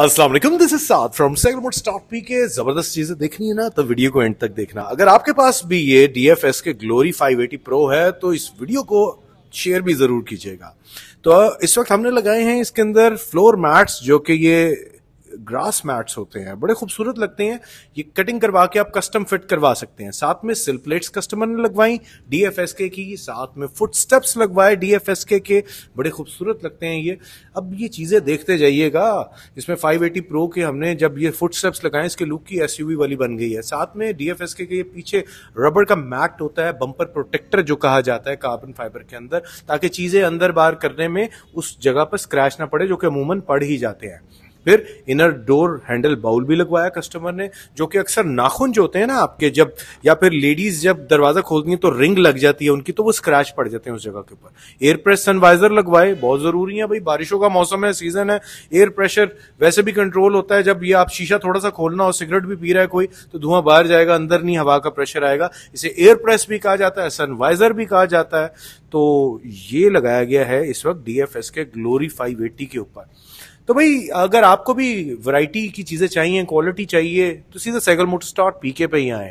Aslam this is साथ from सेगमोट stock P K जबरदस्त चीजें देखनी है ना तो वीडियो को एंड तक देखना अगर आपके पास भी ये डीएफएस के ग्लोरी फाइव एटी प्रो है तो इस वीडियो को शेयर भी जरूर कीजिएगा तो इस वक्त हमने लगाए हैं इसके अंदर फ्लोर मैट्स जो कि ये ग्रास मैट्स होते हैं बड़े खूबसूरत लगते हैं ये कटिंग करवा के आप कस्टम फिट करवा सकते हैं साथ में सिल प्लेट्स कस्टमर ने लगवाई डीएफएसके की साथ में फुट स्टेप्स लगवाए डीएफएसके के बड़े खूबसूरत लगते हैं ये अब ये चीजें देखते जाइएगा इसमें एटी प्रो के हमने जब ये फुट स्टेप्स लगाए इसके लुक की एसयूवी वाली बन गई है साथ में डीएफएसके के पीछे रबड़ का मैट होता है बम्पर प्रोटेक्टर जो कहा जाता है कार्बन फाइबर के अंदर ताकि चीजें अंदर बाहर करने में उस जगह पर स्क्रैच ना पड़े जो कि अमूमन पड़ ही जाते हैं फिर इनर डोर हैंडल बाउल भी लगवाया कस्टमर ने जो कि अक्सर नाखून जो होते हैं ना आपके जब या फिर लेडीज जब दरवाजा खोलती हैं तो रिंग लग जाती है उनकी तो वो स्क्रैच पड़ जाते हैं उस जगह के ऊपर एयर प्रेस सनवाइजर लगवाए बहुत जरूरी है भाई बारिशों का मौसम है सीजन है एयर प्रेशर वैसे भी कंट्रोल होता है जब ये आप शीशा थोड़ा सा खोलना और सिगरेट भी पी रहा है कोई तो धुआं बाहर जाएगा अंदर नहीं हवा का प्रेशर आएगा इसे एयर प्रेस भी कहा जाता है सनवाइजर भी कहा जाता है तो ये लगाया गया है इस वक्त डी के ग्लोरी फाइव के ऊपर तो भाई अगर आपको भी वैरायटी की चीज़ें चाहिए क्वालिटी चाहिए तो सीधे सैगल मोटर स्टार्ट पीके पे ही आए